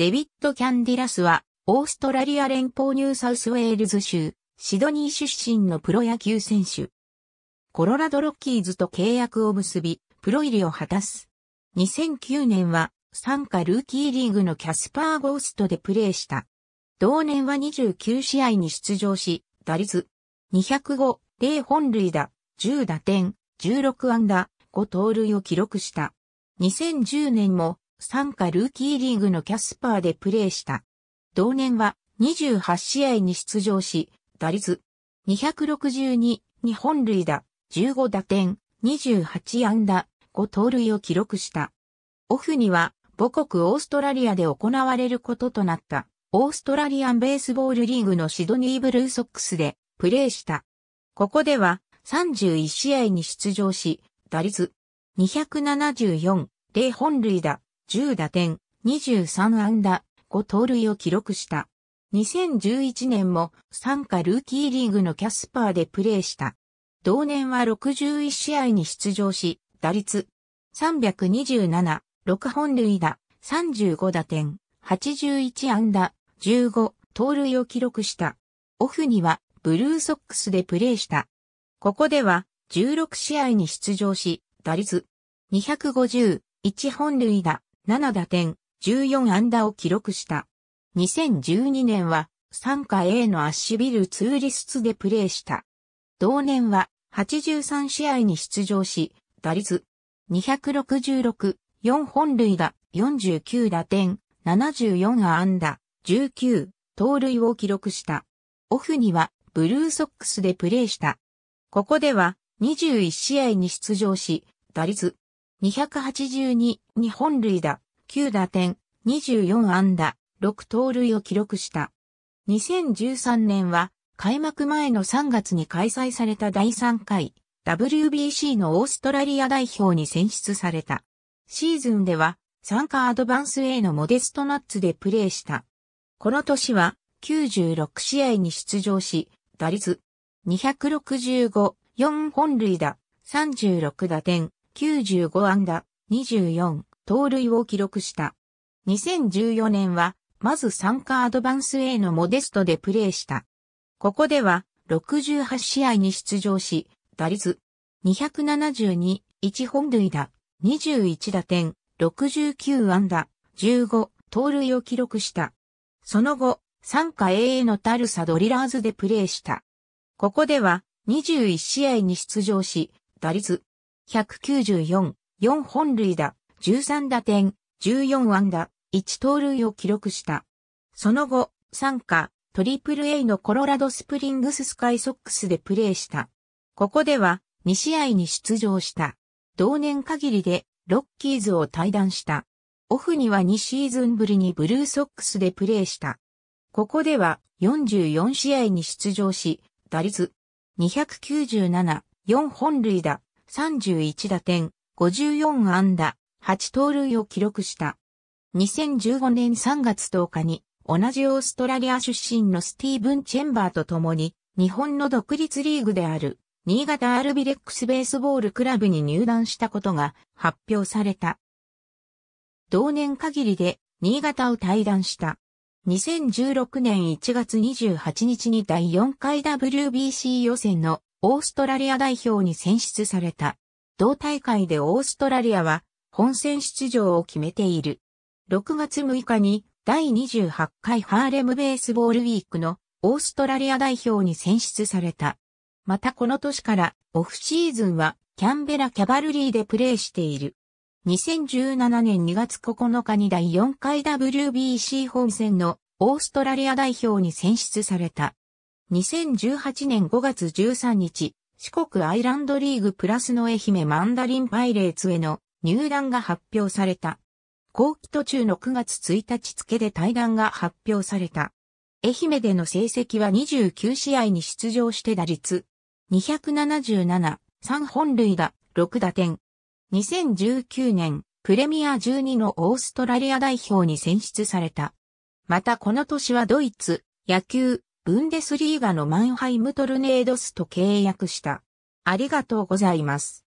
デビッド・キャンディラスは、オーストラリア連邦ニューサウスウェールズ州、シドニー出身のプロ野球選手。コロラドロッキーズと契約を結び、プロ入りを果たす。2009年は、参加ルーキーリーグのキャスパー・ゴーストでプレーした。同年は29試合に出場し、打率205、0本塁打、10打点、16安打、5盗塁を記録した。2010年も参加ルーキーリーグのキャスパーでプレーした。同年は28試合に出場し、打率262、に本塁打、15打点、28安打、5盗塁を記録した。オフには母国オーストラリアで行われることとなったオーストラリアンベースボールリーグのシドニーブルーソックスでプレーした。ここでは31試合に出場し、打率274、0本塁打、10打点、23安打、5盗塁を記録した。2011年も参加ルーキーリーグのキャスパーでプレーした。同年は61試合に出場し、打率327、6本塁打、35打点、81安打、15盗塁を記録した。オフにはブルーソックスでプレーした。ここでは16試合に出場し、打率250、1本塁打、7打点、14安打を記録した。2012年は、参加 A のアッシュビルツーリスツでプレーした。同年は、83試合に出場し、打率、266、4本塁打、49打点、74安打、19、盗塁を記録した。オフには、ブルーソックスでプレーした。ここでは、21試合に出場し、打率、282、日本塁打、9打点、24安打、6盗塁を記録した。2013年は、開幕前の3月に開催された第3回 WBC のオーストラリア代表に選出された。シーズンでは、参加アドバンス A のモデストナッツでプレーした。この年は、96試合に出場し、打率265、4本塁打、36打点、95安打、24、盗塁を記録した。2014年は、まず参加アドバンス A のモデストでプレーした。ここでは、68試合に出場し、打率、272、1本塁打、21打点、69安打、15、盗塁を記録した。その後、参加 AA のタルサドリラーズでプレーした。ここでは、21試合に出場し、打率、194、4本塁打、13打点、14安打、1盗塁を記録した。その後、参加、トリプル A のコロラドスプリングススカイソックスでプレーした。ここでは2試合に出場した。同年限りでロッキーズを退団した。オフには2シーズンぶりにブルーソックスでプレーした。ここでは44試合に出場し、打率297、4本塁打、31打点、54安打、8盗塁を記録した。2015年3月10日に、同じオーストラリア出身のスティーブン・チェンバーと共に、日本の独立リーグである、新潟アルビレックスベースボールクラブに入団したことが発表された。同年限りで、新潟を退団した。2016年1月28日に第4回 WBC 予選のオーストラリア代表に選出された。同大会でオーストラリアは本戦出場を決めている。6月6日に第28回ハーレムベースボールウィークのオーストラリア代表に選出された。またこの年からオフシーズンはキャンベラキャバルリーでプレーしている。2017年2月9日に第4回 WBC 本戦のオーストラリア代表に選出された。2018年5月13日、四国アイランドリーグプラスの愛媛マンダリンパイレーツへの入団が発表された。後期途中の9月1日付で退団が発表された。愛媛での成績は29試合に出場して打率277、3本塁打、6打点。2019年、プレミア12のオーストラリア代表に選出された。またこの年はドイツ、野球、ブンデスリーガのマンハイムトルネードスと契約した。ありがとうございます。